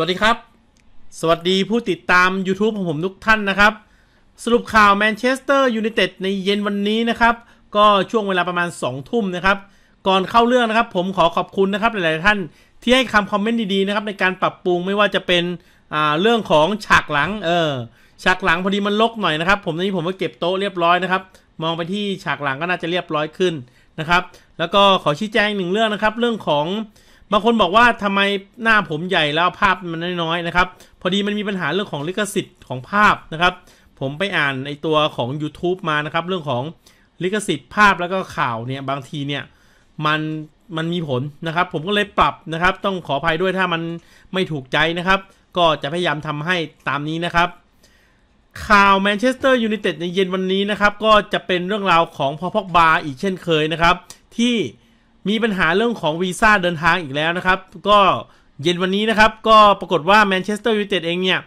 วัสดีครับ สวัสดีผู้ติดตาม YouTube ของผมทุกท่านนะครับ สรุปข่าวแมนเชสเตอร์ยูไนเต็ดในเย็นวันนี้นะครับ ก็ช่วงเวลาประมาณ 2 ทุ่มนะครับ ก่อนเข้าเรื่องนะครับ ผมขอขอบคุณนะครับหลาย ๆ ท่านที่ให้คำคอมเมนต์ดี ๆ นะครับในการปรับปรุงไม่ว่าจะเป็นเรื่องของฉากหลังเออฉากหลังพอดีมันลกหน่อยนะครับ ผมตอนนี้ผมก็เก็บโต๊ะเรียบร้อยนะครับมองไปที่ฉากหลังก็น่าจะเรียบร้อยขึ้นนะครับแล้วก็ขอชี้แจงหนึ่งเรื่องนะครับเรื่องของบางคนบอกว่าทำไมหน้าผมใหญ่แล้วภาพมันน้อยๆนะครับ พอดีมันมีปัญหาเรื่องของลิขสิทธิ์ของภาพนะครับ ผมไปอ่านในตัวของ YouTube มานะครับเรื่องของลิขสิทธิ์ภาพแล้วก็ข่าวเนี่ยบางทีเนี่ยมันมันมีผล นะครับ ผมก็เลยปรับนะครับ ต้องขออภัยด้วยถ้ามันไม่ถูกใจนะครับ ก็จะพยายามทำให้ตามนี้นะครับ ข่าวแมนเชสเตอร์ยูไนเต็ดในเย็นวันนี้นะครับ ก็จะเป็นเรื่องราวของพอพอกบาอีกเช่นเคยนะครับที่มีปัญหาเรื่องของวีซ่าเดินทางอีกแล้วนะครับ ก็เย็นวันนี้นะครับก็ปรากฏว่าแมนเชสเตอร์ยูไนเต็ดเองเนี่ย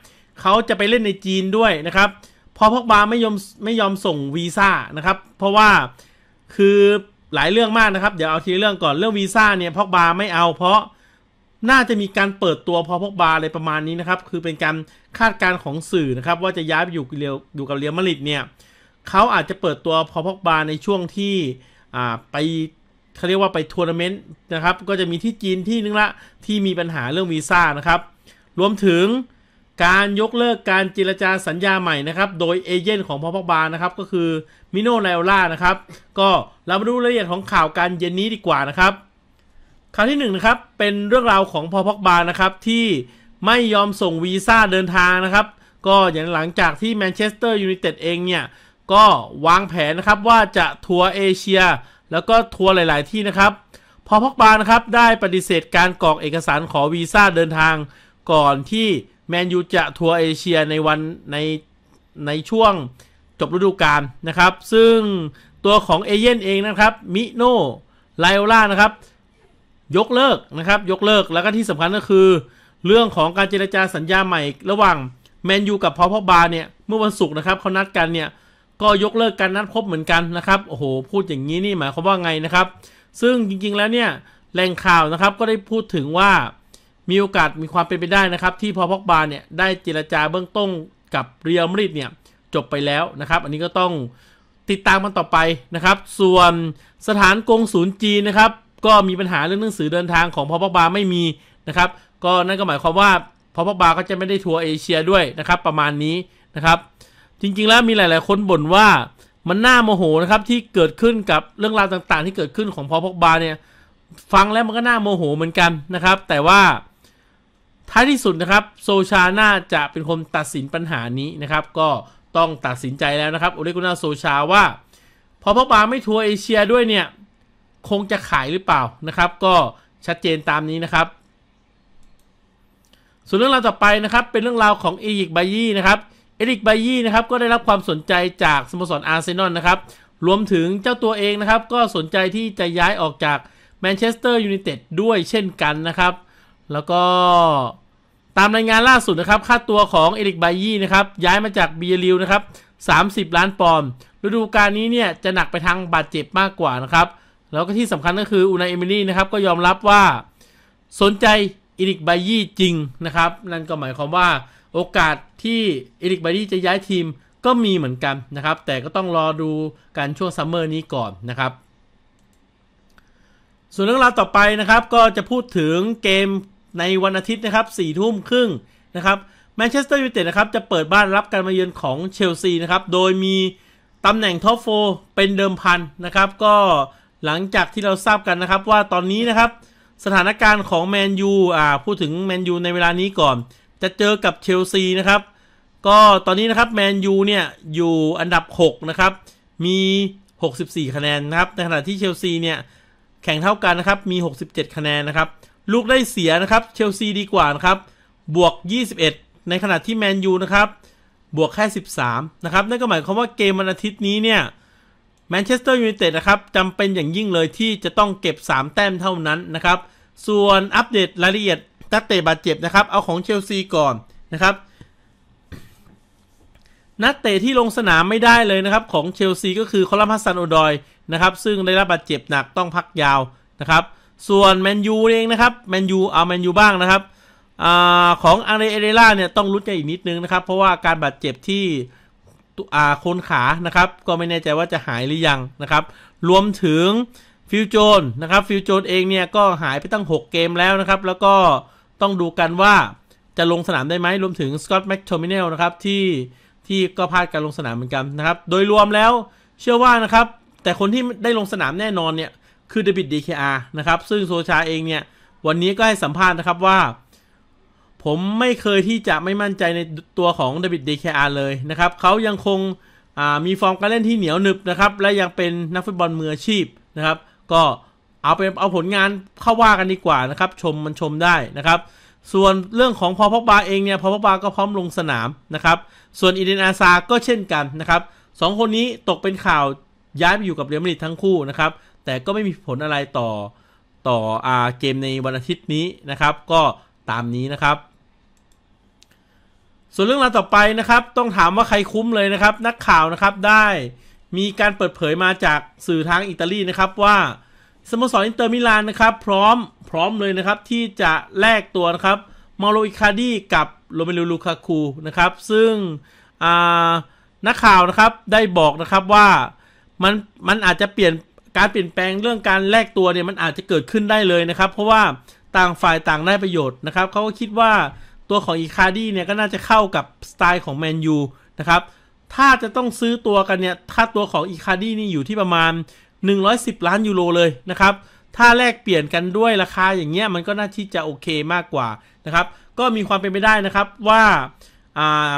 เขาจะไปเล่นในจีนด้วยนะครับพอพอกบาไม่ยอมไม่ยอมส่งวีซ่านะครับ เพราะว่าคือหลายเรื่องมากนะครับ เดี๋ยวเอาทีเรื่องก่อนเรื่องวีซ่าเนี่ยพอกบาไม่เอาเพราะน่าจะมีการเปิดตัวพอพอกบาอะไรประมาณนี้นะครับคือเป็นการคาดการณ์ของสื่อนะครับว่าจะย้ายไปอยู่เรียวอยู่กับเรียวมาริดเนี่ยเขาอาจจะเปิดตัวพอพอกบาในช่วงที่อ่าไปเขาเรียกว่าไปทัวร์นาเมนต์นะครับ ก็จะมีที่จีนที่นึงละ ที่มีปัญหาเรื่องวีซ่านะครับ รวมถึงการยกเลิกการเจรจาสัญญาใหม่นะครับ โดยเอเจนต์ของพอพอบานะครับ ก็คือมิโนไนโอล่านะครับ ก็เรามาดูรายละเอียดของข่าวการเย็นนี้ดีกว่านะครับ ข่าวที่1นนะครับ เป็นเรื่องราวของพอพอบานะครับที่ไม่ยอมส่งวีซ่าเดินทางนะครับ ก็อย่างหลังจากที่แมนเชสเตอร์ยูไนเต็ดเองเนี่ยก็วางแผนนะครับว่าจะทัวร์เอเชียแล้วก็ทัวร์หลาย ๆที่นะครับ พอพอกบานะครับได้ปฏิเสธการกรอกเอกสารขอวีซ่าเดินทางก่อนที่แมนยูจะทัวร์เอเชียในวันในในช่วงจบฤดูกาลนะครับ ซึ่งตัวของเอเย่นเองนะครับ มิโนไลโอล่านะครับ ยกเลิกนะครับ ยกเลิก แล้วก็ที่สำคัญก็คือเรื่องของการเจรจาสัญญาใหม่ ระหว่างแมนยู กับพอพอบาเนี่ย เมื่อวันศุกร์นะครับเขานัดกันเนี่ยก็ยกเลิกการนัดพบเหมือนกันนะครับ โอ้โห พูดอย่างนี้นี่หมายความว่าไงนะครับ ซึ่งจริงๆ แล้วเนี่ย แหล่งข่าวนะครับ ก็ได้พูดถึงว่า มีโอกาสมีความเป็นไปได้นะครับ ที่พอพอกบาเนี่ย ได้เจรจาเบื้องต้นกับเรียมริดเนี่ย จบไปแล้วนะครับ อันนี้ก็ต้องติดตามมันต่อไปนะครับ ส่วนสถานกงศูนย์จีนนะครับ ก็มีปัญหาเรื่องหนังสือเดินทางของพอพอกบาไม่มีนะครับ ก็นั่นก็หมายความว่าพอพอกบาก็จะไม่ได้ทัวร์เอเชียด้วยนะครับ ประมาณนี้นะครับจริงๆ แล้วมีหลายๆคนบ่นว่ามันน่าโมโหนะครับ ที่เกิดขึ้นกับเรื่องราวต่างๆ ที่เกิดขึ้นของพอพกบาเนี่ยฟังแล้วมันก็น่าโมโหเหมือนกันนะครับ แต่ว่าท้ายที่สุดนะครับ โซชาน่าจะเป็นคนตัดสินปัญหานี้นะครับ ก็ต้องตัดสินใจแล้วนะครับโอเลกุนาโซชาว่า พอพกบาไม่ทัวร์เอเชียด้วยเนี่ยคงจะขายหรือเปล่านะครับ ก็ชัดเจนตามนี้นะครับ ส่วนเรื่องราวต่อไปนะครับเป็นเรื่องราวของอียิกบายี่นะครับเอริกไบยี่นะครับก็ได้รับความสนใจจากสโมสรอาร์เซนอลนะครับรวมถึงเจ้าตัวเองนะครับ ก็สนใจที่จะย้ายออกจาก แมนเชสเตอร์ยูไนเต็ดด้วยเช่นกันนะครับ แล้วก็ตามรายงานล่าสุดนะครับ ค่าตัวของเอริกไบยี่นะครับย้ายมาจากบีอลิวนะครับ30 ล้านปอนด์ฤดูกาลนี้เนี่ยจะหนักไปทางบาดเจ็บมากกว่านะครับแล้วก็ที่สำคัญก็คืออูนายเอมิลี่นะครับก็ยอมรับว่าสนใจเอริกไบยี่จริงนะครับนั่นก็หมายความว่าโอกาสที่เอริกบาดี้จะย้ายทีมก็มีเหมือนกันนะครับ แต่ก็ต้องรอดูการช่วงซัมเมอร์นี้ก่อนนะครับ ส่วนเรื่องราวต่อไปนะครับก็จะพูดถึงเกมในวันอาทิตย์นะครับ4ี่ทุ่มครึ่งนะครับแมนเชสเตอร์ยูไนเต็ดนะครับจะเปิดบ้านรับการมาเยือนของเชลซีนะครับ โดยมีตำแหน่งท็อปโฟเป็นเดิมพันนะครับ ก็หลังจากที่เราทราบกันนะครับว่าตอนนี้นะครับ สถานการณ์ของแมนยูอ่าพูดถึงแมนยูในเวลานี้ก่อนจะเจอกับเชลซีนะครับ ก็ตอนนี้นะครับแมนยูเนี่ยอยู่อันดับ 6 นะครับ มี 64 คะแนน นะครับ ในขณะที่เชลซีเนี่ยแข่งเท่ากันนะครับมี 67 คะแนน นะครับ ลูกได้เสียนะครับเชลซีดีกว่านะครับบวก21 ในขณะที่แมนยูนะครับบวกแค่ 13นะครับนั่นก็หมายความว่าเกมวันอาทิตย์นี้เนี่ยแมนเชสเตอร์ยูไนเต็ดนะครับจำเป็นอย่างยิ่งเลยที่จะต้องเก็บ 3 แต้มเท่านั้นนะครับ ส่วนอัปเดตรายละเอียดนักเตะบาดเจ็บนะครับ เอาของเชลซีก่อนนะครับ นักเตะที่ลงสนามไม่ได้เลยนะครับ ของเชลซีก็คือคอลัมพัสซันโอดอยนะครับซึ่งได้รับบาดเจ็บหนักต้องพักยาวนะครับ ส่วนแมนยูเองนะครับแมนยูเอาแมนยูบ้างนะครับอของอาร์เรเอเรล่าเนี่ยต้องรุ้ใจอีกนิดนึงนะครับเพราะว่าการบาดเจ็บที่ตัวโคนขานะครับก็ไม่แน่ใจว่าจะหายหรือยังนะครับ รวมถึงฟิวโจนนะครับฟิวโจนเองเนี่ยก็หายไปตั้ง6เกมแล้วนะครับแล้วก็ต้องดูกันว่าจะลงสนามได้ไหมรวมถึงสกอตแม็กโทมิเนลนะครับ ที่ที่ก็พลาดการลงสนามเหมือนกันนะครับ โดยรวมแล้วเชื่อว่านะครับแต่คนที่ได้ลงสนามแน่นอนเนี่ย คือเดบิดดีเคร์นะครับซึ่งโซชาเองเนี่ย วันนี้ก็ให้สัมภาษณ์นะครับว่า ผมไม่เคยที่จะไม่มั่นใจในตัวของเดบิดดีเคร์เลยนะครับเขายังคงมีฟอร์มการเล่นที่เหนียวหนึบนะครับและยังเป็นนักฟุตบอลมืออาชีพนะครับก็เอาไปเอาผลงานเข้าว่ากันดีกว่านะครับ ชมมันชมได้นะครับ ส่วนเรื่องของพอพกบาเองเนี่ยพอพกบา ก็พร้อมลงสนามนะครับ ส่วนอีเดนอาซา ก็เช่นกันนะครับสองคนนี้ตกเป็นข่าวย้ายไปอยู่กับเรอัลมาดริดทั้งคู่นะครับ แต่ก็ไม่มีผลอะไรต่อต่ออาเกมในวันอาทิตย์นี้นะครับก็ตามนี้นะครับ ส่วนเรื่องราวต่อไปนะครับ ต้องถามว่าใครคุ้มเลยนะครับ นักข่าวนะครับได้มีการเปิดเผยมาจากสื่อทางอิตาลีนะครับว่าสโมสรอินเตอร์มิลานนะครับพร้อมพร้อมเลยนะครับที่จะแลกตัวนะครับมาโรอิคาดีกับโรเมลูลูคาคูนะครับซึ่งนักข่าวนะครับได้บอกนะครับว่ามันมันอาจจะเปลี่ยนการเปลี่ยนแปลงเรื่องการแลกตัวเนี่ยมันอาจจะเกิดขึ้นได้เลยนะครับ เพราะว่าต่างฝ่ายต่างได้ประโยชน์นะครับเขาก็คิดว่าตัวของอิคาดีเนี่ยก็น่าจะเข้ากับสไตล์ของแมนยูนะครับถ้าจะต้องซื้อตัวกันเนี่ยถ้าตัวของอิคาดีนี่ อยู่ที่ประมาณ110 ล้าน ยูโรเลยนะครับ ถ้าแลกเปลี่ยนกันด้วยราคาอย่างเงี้ยมันก็น่าที่จะโอเคมากกว่านะครับ ก็มีความเป็นไปได้นะครับว่า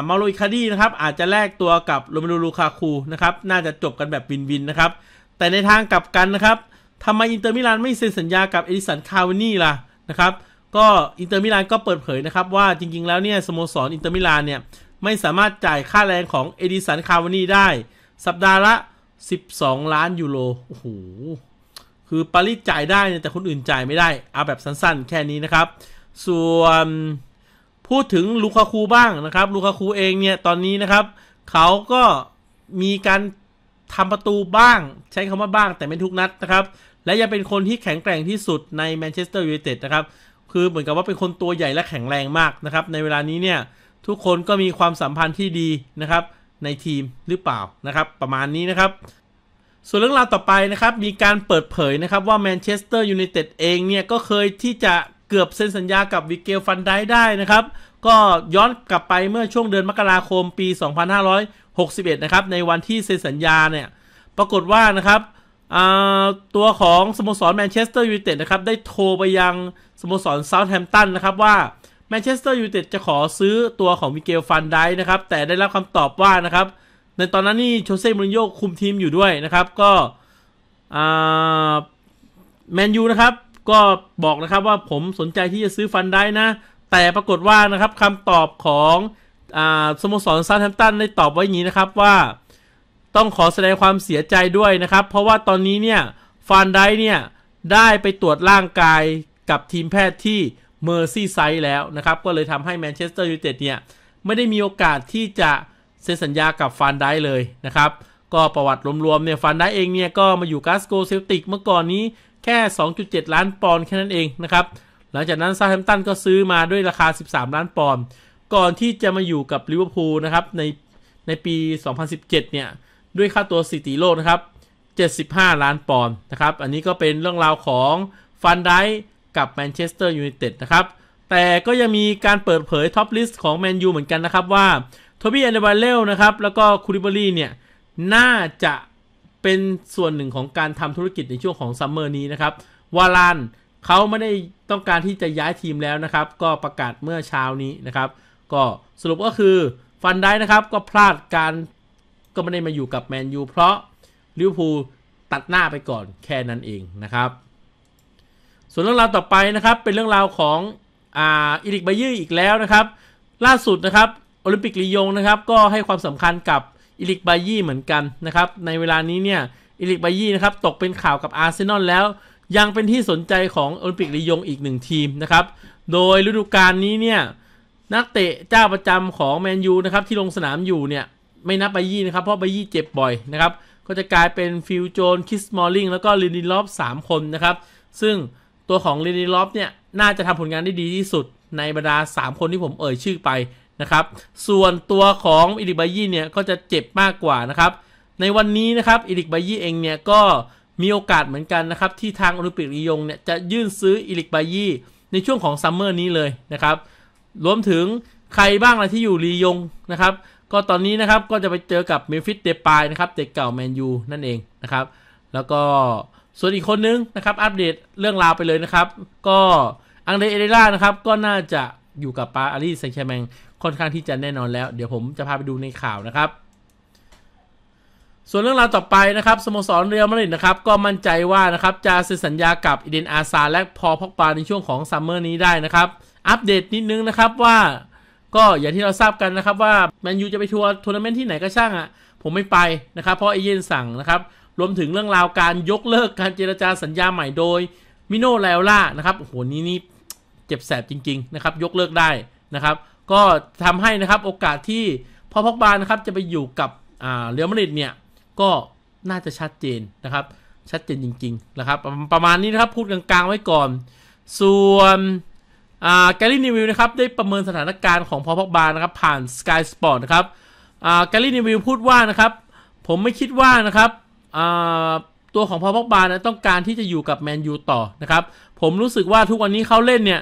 มาโลอิคาดีนะครับอาจจะแลกตัวกับโรมารูลูคาคูนะครับน่าจะจบกันแบบวินวินนะครับ แต่ในทางกลับกันนะครับทำไมอินเตอร์มิลานไม่เซ็นสัญญากับเอดิสันคาวานี่ล่ะนะครับก็อินเตอร์มิลานก็เปิดเผยนะครับ ว่าจริงๆแล้วเนี่ยสโมสรอินเตอร์มิลานเนี่ยไม่สามารถจ่ายค่าแรงของเอดิสันคาวานี่ได้สัปดาห์ละสสิบองล้านยูโร โอ้โห คือปารีสจ่ายได้แต่คนอื่นจ่ายไม่ได้ เอาแบบสั้นๆ แค่นี้นะครับ ส่วนพูดถึงลูคาคูบ้างนะครับ ลูคาคูเองเนี่ย ตอนนี้นะครับ เขาก็มีการทำประตูบ้าง ใช้คำว่าบ้างแต่ไม่ทุกนัดนะครับ และยังเป็นคนที่แข็งแกร่งที่สุดในแมนเชสเตอร์ยูไนเต็ดนะครับ คือเหมือนกับว่าเป็นคนตัวใหญ่และแข็งแรงมากนะครับ ในเวลานี้เนี่ยทุกคนก็มีความสัมพันธ์ที่ดีนะครับในทีมหรือเปล่านะครับประมาณนี้นะครับ ส่วนเรื่องราวต่อไปนะครับมีการเปิดเผยนะครับว่าแมนเชสเตอร์ยูไนเต็ดเองเนี่ยก็เคยที่จะเกือบเซ็นสัญญากับวิเกลฟันได้ได้นะครับก็ย้อนกลับไปเมื่อช่วงเดือนมกราคมปี2561นะครับ ในวันที่เซ็นสัญญาเนี่ยปรากฏว่านะครับตัวของสโมสรแมนเชสเตอร์ยูไนเต็ดนะครับได้โทรไปยังสโมสรเซาท์แฮมป์ตันนะครับว่าแมนเชสเตอร์ยูไนเต็ดจะขอซื้อตัวของมิเกลฟันได้นะครับ แต่ได้รับคำตอบว่านะครับ ในตอนนั้นนี่โชเซ่มูรินโญ่คุมทีมอยู่ด้วยนะครับ ก็แมนยูนะครับ ก็บอกนะครับว่าผมสนใจที่จะซื้อฟันได้นะ แต่ปรากฏว่านะครับคำตอบของอสโมสรซานแฮมตันได้ตอบไว้อย่างนี้นะครับว่า ต้องขอแสดงความเสียใจด้วยนะครับ เพราะว่าตอนนี้เนี่ยฟันได้เนี่ยได้ไปตรวจร่างกายกับทีมแพทย์ที่เมอร์ซี่ไซส์แล้วนะครับก็เลยทำให้แมนเชสเตอร์ยูไนเต็ดเนี่ยไม่ได้มีโอกาสที่จะเซ็นสัญญากับฟานได้เลยนะครับ ก็ประวัติรวมๆ เนี่ยฟานได้เองเนี่ยก็มาอยู่กาสโกเซลติกเมื่อก่อนนี้แค่ 2.7 ล้านปอนด์แค่นั้นเองนะครับหลังจากนั้นซาแฮมตันก็ซื้อมาด้วยราคา 13 ล้านปอนด์ก่อนที่จะมาอยู่กับลิเวอร์พูลนะครับในในปี 2017 เนี่ย ด้วยค่าตัวสิติโลนะครับ 75 ล้านปอนด์นะครับอันนี้ก็เป็นเรื่องราวของฟันไดกับแมนเชสเตอร์ยูไนเต็ดนะครับ แต่ก็ยังมีการเปิดเผยท็อปลิสต์ของแมนยูเหมือนกันนะครับว่าโทบี้แอนเดบาเลลนะครับ แล้วก็คูริบอรี่ เนี่ย น่าจะเป็นส่วนหนึ่งของการทำธุรกิจในช่วงของซัมเมอร์นี้นะครับ วารานเขาไม่ได้ต้องการที่จะย้ายทีมแล้วนะครับ ก็ประกาศเมื่อเช้านี้นะครับ ก็สรุปก็คือฟันได้นะครับ ก็พลาดการก็ไม่ได้มาอยู่กับแมนยูเพราะลิเวอร์พูลตัดหน้าไปก่อนแค่นั้นเองนะครับส่วนเรื่องราวต่อไปนะครับเป็นเรื่องราวของอ่าอิริกบายี่อีกแล้วนะครับ ล่าสุดนะครับโอลิมปิกลียงนะครับก็ให้ความสำคัญกับอิลิกบายี่เหมือนกันนะครับในเวลานี้เนี่ยอิลิกบายี่นะครับตกเป็นข่าวกับอาร์เซนอลแล้ว ยังเป็นที่สนใจของโอลิมปิกลียงอีกหนึ่งทีมนะครับโดยฤดูกาลนี้เนี่ยนักเตะเจ้าประจำของแมนยูนะครับที่ลงสนามอยู่เนี่ยไม่นับบายี่นะครับเพราะบายี่เจ็บบ่อยนะครับ ก็จะกลายเป็นฟิลโจนคิสมอลลิงแล้วก็ลินดินลอฟมคนนะครับ ซึ่งตัวของลินีลอฟเนี่ยน่าจะทำผลงานได้ดีที่สุด ในบรรดา 3 คนที่ผมเอ่ยชื่อไปนะครับ ส่วนตัวของอิริบายีเนี่ยก็จะเจ็บมากกว่านะครับ ในวันนี้นะครับอิริบายีเองเนี่ยก็มีโอกาสเหมือนกันนะครับที่ทางโอลิมปิกรียงเนี่ยจะยื่นซื้ออิริบายีในช่วงของซัมเมอร์นี้เลยนะครับ รวมถึงใครบ้างอะไรที่อยู่รียงนะครับ ก็ตอนนี้นะครับก็จะไปเจอกับเมฟิสเดปายนะครับเด็กเก่าแมนยู นั่นเองนะครับ แล้วก็ส่วนอีกคนนึงนะครับอัปเดตเรื่องราวไปเลยนะครับ ก็อังเดรเอเดร่านะครับ ก็น่าจะอยู่กับปาอารีเซงแชมงค่อนข้างที่จะแน่นอนแล้ว เดี๋ยวผมจะพาไปดูในข่าวนะครับ ส่วนเรื่องราวต่อไปนะครับสโมสรเรอัลมาดริดนะครับ ก็มั่นใจว่านะครับจะเซ็นสัญญากับอีเดนอาซาและพอพอกปาในช่วงของซัมเมอร์นี้ได้นะครับ อัปเดตนิดนึงนะครับว่า ก็อย่างที่เราทราบกันนะครับว่าแมนยูจะไปทัวร์ทัวร์นาเมนต์ที่ไหนก็ช่างอะ่ะผมไม่ไปนะครับเพราะไอเย็นสั่งนะครับรวมถึงเรื่องราวการยกเลิกการเจรจาสัญญาใหม่โดยมิโนแลล่านะครับโอ้โหนี้นี่เจ็บแสบจริงๆ นะครับ ยกเลิกได้นะครับ ก็ทำให้นะครับโอกาสที่พอพกบานะครับจะไปอยู่กับเรียวมาริดเนี่ย ก็น่าจะชัดเจนนะครับ ชัดเจนจริงๆ นะครับ ประมาณนี้นะครับ พูดกลางๆ ไว้ก่อน ส่วนแกลลี่นิวิลนะครับ ได้ประเมินสถานการณ์ของพอพกบานะครับผ่าน Sky Sport นะครับแกลลี่นิวิลพูดว่านะครับ ผมไม่คิดว่านะครับตัวของพอพอกบานะต้องการที่จะอยู่กับแมนยูต่อนะครับผมรู้สึกว่าทุกวันนี้เขาเล่นเนี่ย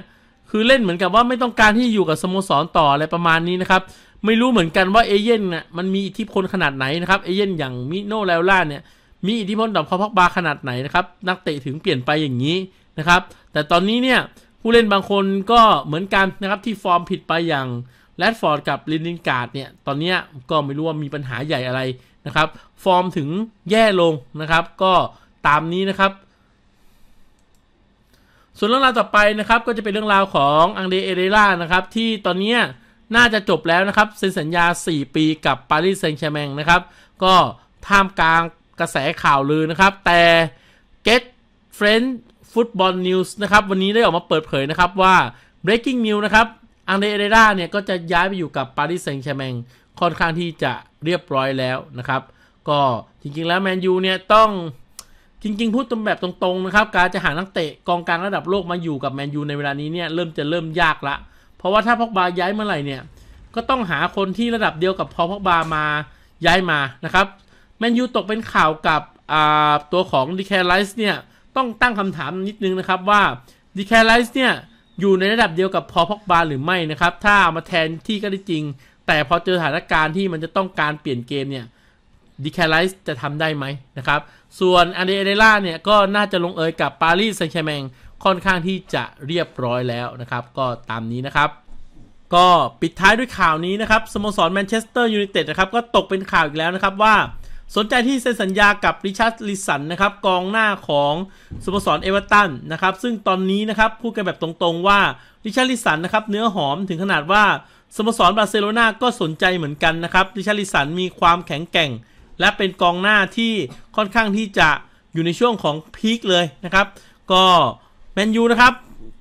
คือเล่นเหมือนกับว่าไม่ต้องการที่อยู่กับสโมสรต่ออะไรประมาณนี้นะครับไม่รู้เหมือนกันว่าเอเย่นน่ะมันมีอิทธิพลขนาดไหนนะครับเอเย่นอย่างมิโนแลวล่าเนี่ยมีอิทธิพลต่อพอพอกบาขนาดไหนนะครับนักเตะถึงเปลี่ยนไปอย่างนี้นะครับแต่ตอนนี้เนี่ยผู้เล่นบางคนก็เหมือนกันนะครับที่ฟอร์มผิดไปอย่างแรดฟอร์ดกับลินลินการ์ดเนี่ยตอนนี้ก็ไม่รู้ว่ามีปัญหาใหญ่อะไรนะครับฟอร์มถึงแย่ลงนะครับก็ตามนี้นะครับ ส่วนเรื่องราวต่อไปนะครับก็จะเป็นเรื่องราวของอังเดเอเรล่านะครับที่ตอนนี้น่าจะจบแล้วนะครับ เซ็นสัญญา 4 ปีกับปารีส แซงต์ แชร์แมงนะครับก็ท่ามกลางกระแสข่าวลือนะครับ แต่เก t f เฟรนด์ฟุตบอลนิวส์นะครับวันนี้ได้ออกมาเปิดเผยนะครับ ว่า breaking news นะครับอังเดเอเรล่าเนี่ยก็จะย้ายไปอยู่กับปารีส แซงต์ แชร์แมงค่อนข้างที่จะเรียบร้อยแล้วนะครับก็จริงๆแล้วแมนยูเนี่ยต้องจริงๆพูดตรงแบบตรงๆนะครับการจะหานักเตะกองกลางระดับโลกมาอยู่กับแมนยูในเวลานี้เนี่ย เริ่มจะเริ่มยากละเพราะว่าถ้าพอกบาย้ายเมื่อไหร่เนี่ยก็ต้องหาคนที่ระดับเดียวกับพอพอกบามาย้ายมานะครับแมนยูตกเป็นข่าวกับตัวของดิแคลไลส์เนี่ยต้องตั้งคำถามนิดนึงนะครับว่าดิแคลไลส์เนี่ยอยู่ในระดับเดียวกับพอพอกบา หรือไม่นะครับถ้ามาแทนที่ก็ได้จริงแต่พอเจอสถานการณ์ที่มันจะต้องการเปลี่ยนเกมเนี่ยดิแคไลซ์จะทำได้ไหมนะครับ ส่วนอันเดเดล่าเนี่ยก็น่าจะลงเอยกับปารีสแซงต์แชแมงค่อนข้างที่จะเรียบร้อยแล้วนะครับ ก็ตามนี้นะครับ ก็ปิดท้ายด้วยข่าวนี้นะครับสโมสรแมนเชสเตอร์ยูไนเต็ดนะครับ ก็ตกเป็นข่าวอีกแล้วนะครับว่าสนใจที่เซ็นสัญญากับริชาร์ดลิสันนะครับ กองหน้าของสโมสรเอเวอร์ตันนะครับซึ่งตอนนี้นะครับพูดกันแบบตรงๆว่าริชาร์ดลิสันนะครับเนื้อหอมถึงขนาดว่าสโมสร บาร์เซโลนาก็สนใจเหมือนกันนะครับดิชาริสันมีความแข็งแกร่ง และเป็นกองหน้าที่ค่อนข้างที่จะอยู่ในช่วงของพีคเลยนะครับ ก็แมนยูนะครับ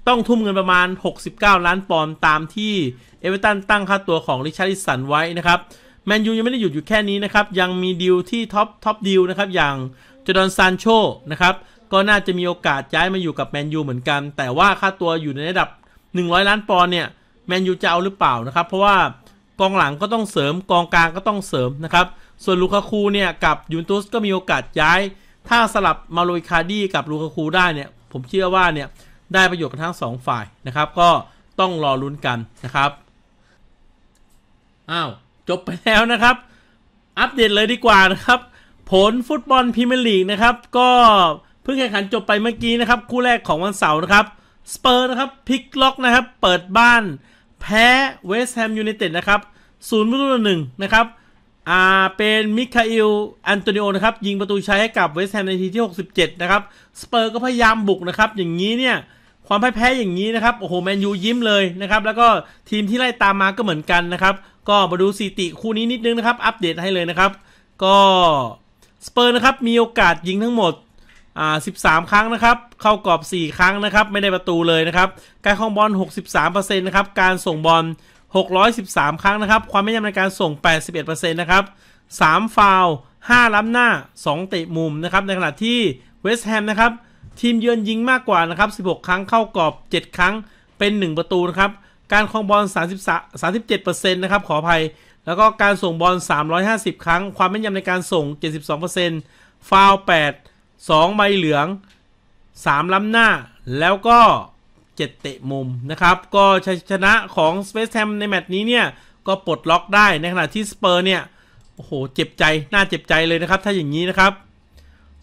ต้องทุ่มเงินประมาณ 69 ล้านปอนด์ตามที่ เอเวอเรตันตั้งค่าตัวของริชาร์ดิสันไว้นะครับแมนยูยังไม่ได้หยุดอยู่แค่นี้นะครับ ยังมีดีลที่ท็อปท็อปดีลนะครับ อย่างจอร์ดนซานโชนะครับก็น่าจะมีโอกาสย้ายมาอยู่กับแมนยูเหมือนกัน แต่ว่าค่าตัวอยู่ในระดับ 100 ล้านปอนด์เนี่ยแมนยูจะเอาหรือเปล่านะครับ เพราะว่ากองหลังก็ต้องเสริมกองกลางก็ต้องเสริมนะครับ ส่วนลูคาคูเนี่ยกับยูนตุสก็มีโอกาสย้าย ถ้าสลับมาโรยคาดีกับลูคาคูได้เนี่ย ผมเชื่อว่าเนี่ย ได้ประโยชน์กันทั้งสองฝ่ายนะครับ ก็ต้องรอลุ้นกันนะครับ อ้าว จบไปแล้วนะครับ อัปเดตเลยดีกว่านะครับ ผลฟุตบอลพรีเมียร์ลีกนะครับ ก็เพิ่งแข่งขันจบไปเมื่อกี้นะครับ คู่แรกของวันเสาร์นะครับสเปอร์นะครับพลิกล็อกนะครับ เปิดบ้านแพ้เวสต์แฮมยูไนเต็ดนะครับศูนย์ประตูหนึ่งนะครับ อ่า เป็นมิคาอิลอันโตนิโอนะครับ ยิงประตูชัยให้กับเวสต์แฮมในทีที่ 67 นะครับ สเปอร์ก็พยายามบุกนะครับ อย่างนี้เนี่ย ความแพ้แพ้อย่างนี้นะครับ โอ้โห แมนยูยิ้มเลยนะครับ แล้วก็ทีมที่ไล่ตามมาก็เหมือนกันนะครับ ก็มาดูสิติคู่นี้นิดนึงนะครับ อัปเดตให้เลยนะครับ ก็สเปอร์นะครับ มีโอกาสยิงทั้งหมดอ่า13 ครั้งนะครับ เข้ากรอบ 4 ครั้งนะครับ ไม่ได้ประตูเลยนะครับการครองบอล 63%นะครับการส่งบอล 613 ครั้งนะครับ ความแม่นยำในการส่ง 81%นะครับ3ฟาว5ล้ำหน้า 2 เตะมุมนะครับในขณะที่เวสต์แฮมนะครับทีมเยือนยิงมากกว่านะครับ 16 ครั้งเข้ากรอบ 7 ครั้งเป็น 1 ประตูนะครับการครองบอล33 37%นะครับขออภัย แล้วก็การส่งบอล350 ครั้ง ความแม่นยำในการส่ง 72%ฟาว8สองใบเหลือง 3ล้ำหน้า แล้วก็ดเตะมุมนะครับก็ชัยชนะของสเปซแฮมในแมตช์นี้เนี่ยก็ปลดล็อกได้ในขณะที่สเปอร์เนี่ยโอ้โหเจ็บใจน่าเจ็บใจเลยนะครับ ถ้าอย่างนี้นะครับ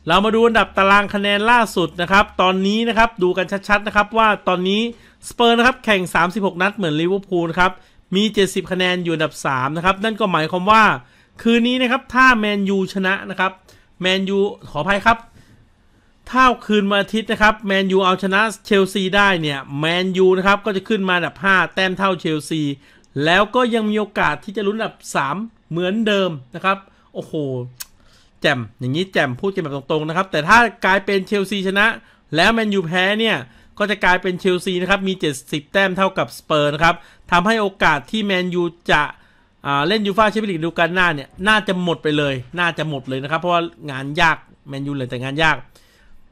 เรามาดูอันดับตารางคะแนนล่าสุดนะครับ ตอนนี้นะครับดูกันชัดๆนะครับว่าตอนนี้สเปอร์นะครับแข่ง 36 นัดเหมือนลิเวอร์พูลครับมี 70 คะแนนอยู่อันดับ3นะครับนั่นก็หมายความว่าคืนนี้นะครับถ้าแมนยูชนะนะครับแมนยูขออภัยครับถ้าคืนวันอาทิตย์นะครับแมนยูเอาชนะเชลซีได้เนี่ยแมนยูนะครับก็จะขึ้นมาอันดับ5 แต้มเท่าเชลซีแล้วก็ยังมีโอกาสที่จะลุ้นอันดับ 3 เหมือนเดิมนะครับ โอ้โหแจมอย่างนี้แจมพูดกันแบบตรงๆนะครับ แต่ถ้ากลายเป็นเชลซีชนะ แล้วแมนยูแพ้เนี่ยก็จะกลายเป็นเชลซีนะครับ มี 70 แต้มเท่ากับสเปอร์นะครับทำให้โอกาสที่แมนยูจะเล่นยูฟาแชมเปี้ยนลีกดูกันหน้าเนี่ยน่าจะหมดไปเลย น่าจะหมดเลยนะครับ เพราะว่างานยากแมนยูเลยแต่งานยาก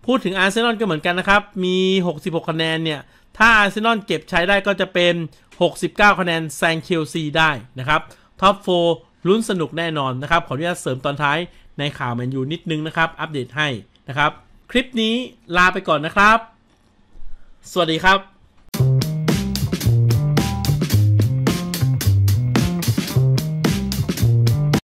พูดถึงอาร์เซนอลก็เหมือนกันนะครับ มี 66 คะแนนเนี่ย ถ้าอาร์เซนอลเก็บใช้ได้ก็จะเป็น 69 คะแนน แซงเคลซีได้นะครับ ท็อป4ลุ้นสนุกแน่นอนนะครับ ขออนุญาตเสริมตอนท้ายในข่าวแมนยูนิดนึงนะครับ อัปเดตให้นะครับ คลิปนี้ลาไปก่อนนะครับ สวัสดีครับ